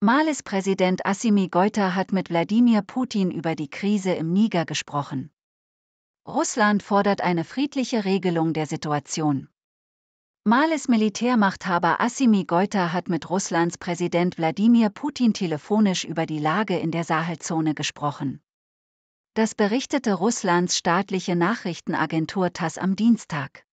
Malis Präsident Assimi Goita hat mit Wladimir Putin über die Krise im Niger gesprochen. Russland fordert eine friedliche Regelung der Situation. Malis Militärmachthaber Assimi Goita hat mit Russlands Präsident Wladimir Putin telefonisch über die Lage in der Sahelzone gesprochen. Das berichtete Russlands staatliche Nachrichtenagentur TASS am Dienstag.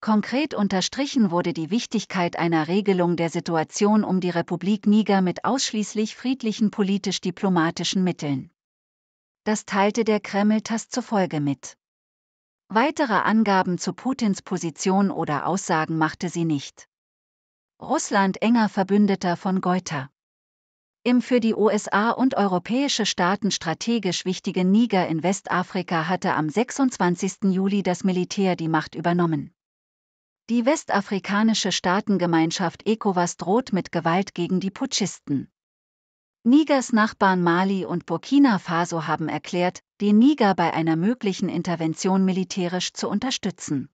Konkret unterstrichen wurde die Wichtigkeit einer Regelung der Situation um die Republik Niger mit ausschließlich friedlichen politisch-diplomatischen Mitteln. Das teilte der Kreml TASS zufolge mit. Weitere Angaben zu Putins Position oder Aussagen machte sie nicht. Russland enger Verbündeter von Goita. Im für die USA und europäische Staaten strategisch wichtigen Niger in Westafrika hatte am 26. Juli das Militär die Macht übernommen. Die westafrikanische Staatengemeinschaft ECOWAS droht mit Gewalt gegen die Putschisten. Nigers Nachbarn Mali und Burkina Faso haben erklärt, den Niger bei einer möglichen Intervention militärisch zu unterstützen.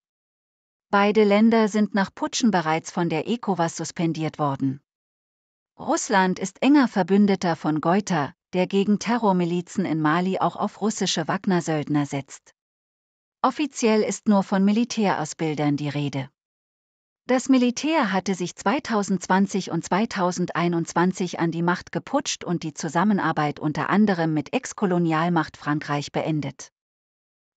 Beide Länder sind nach Putschen bereits von der ECOWAS suspendiert worden. Russland ist enger Verbündeter von Goita, der gegen Terrormilizen in Mali auch auf russische Wagner-Söldner setzt. Offiziell ist nur von Militärausbildern die Rede. Das Militär hatte sich 2020 und 2021 an die Macht geputscht und die Zusammenarbeit unter anderem mit Ex-Kolonialmacht Frankreich beendet.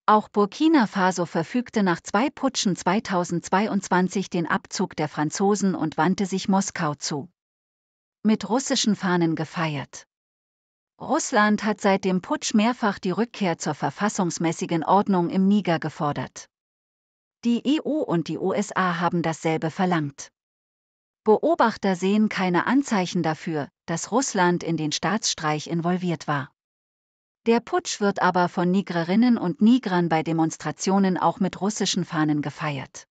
Auch Burkina Faso verfügte nach zwei Putschen 2022 den Abzug der Franzosen und wandte sich Moskau zu. Mit russischen Fahnen gefeiert. Russland hat seit dem Putsch mehrfach die Rückkehr zur verfassungsmäßigen Ordnung im Niger gefordert. Die EU und die USA haben dasselbe verlangt. Beobachter sehen keine Anzeichen dafür, dass Russland in den Staatsstreich involviert war. Der Putsch wird aber von Nigrerinnen und Nigrern bei Demonstrationen auch mit russischen Fahnen gefeiert.